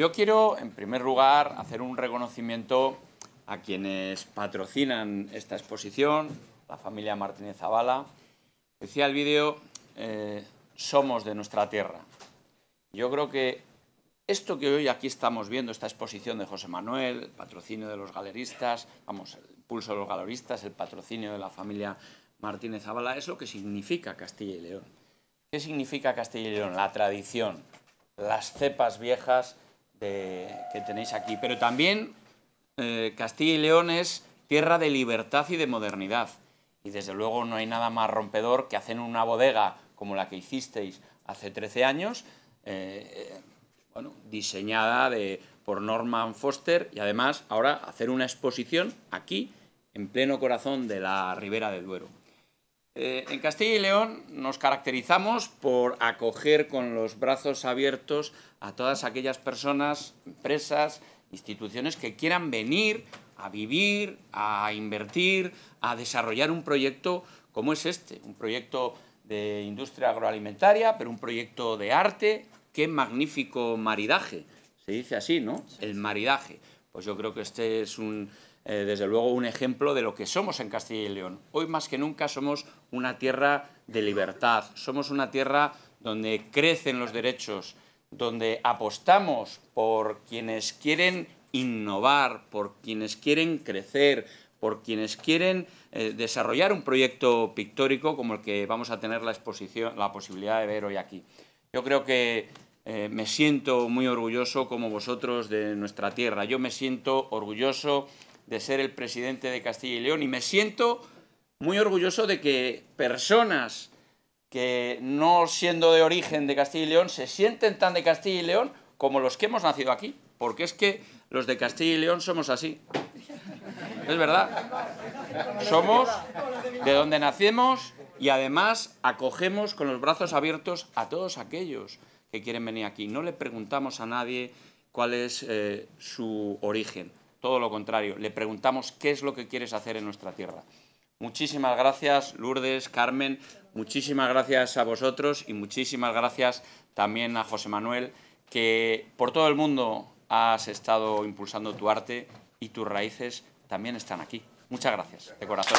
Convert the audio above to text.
Yo quiero, en primer lugar, hacer un reconocimiento a quienes patrocinan esta exposición, la familia Martínez Zavala. Decía el vídeo, eh, somos de nuestra tierra. Yo creo que esto que hoy aquí estamos viendo, esta exposición de José Manuel, el patrocinio de los galeristas, vamos, el pulso de los galeristas, el patrocinio de la familia Martínez Zavala, es lo que significa Castilla y León. ¿Qué significa Castilla y León? La tradición, las cepas viejas que tenéis aquí. Pero también eh, Castilla y León es tierra de libertad y de modernidad. Y desde luego no hay nada más rompedor que hacer una bodega como la que hicisteis hace 13 años, eh, eh, bueno, diseñada por Norman Foster y además ahora hacer una exposición aquí, en pleno corazón de la Ribera del Duero. Eh, en Castilla y León nos caracterizamos por acoger con los brazos abiertos a todas aquellas personas, empresas, instituciones que quieran venir a vivir, a invertir, a desarrollar un proyecto como es este, un proyecto de industria agroalimentaria, pero un proyecto de arte. Qué magnífico maridaje, se dice así, ¿no? El maridaje. Pues yo creo que este es un, eh, desde luego, un ejemplo de lo que somos en Castilla y León. Hoy más que nunca somos una tierra de libertad, somos una tierra donde crecen los derechos, donde apostamos por quienes quieren innovar, por quienes quieren crecer, por quienes quieren eh, desarrollar un proyecto pictórico como el que vamos a tener la, exposición, la posibilidad de ver hoy aquí. Yo creo que eh, me siento muy orgulloso como vosotros de nuestra tierra. Yo me siento orgulloso de ser el presidente de Castilla y León y me siento muy orgulloso de que personas que no siendo de origen de Castilla y León se sienten tan de Castilla y León como los que hemos nacido aquí, porque es que los de Castilla y León somos así. Es verdad. Somos de donde nacemos y además acogemos con los brazos abiertos a todos aquellos que quieren venir aquí. No le preguntamos a nadie cuál es eh, su origen todo lo contrario, le preguntamos qué es lo que quieres hacer en nuestra tierra. Muchísimas gracias, Lourdes, Carmen, muchísimas gracias a vosotros y muchísimas gracias también a José Manuel, que por todo el mundo has estado impulsando tu arte y tus raíces también están aquí. Muchas gracias, de corazón.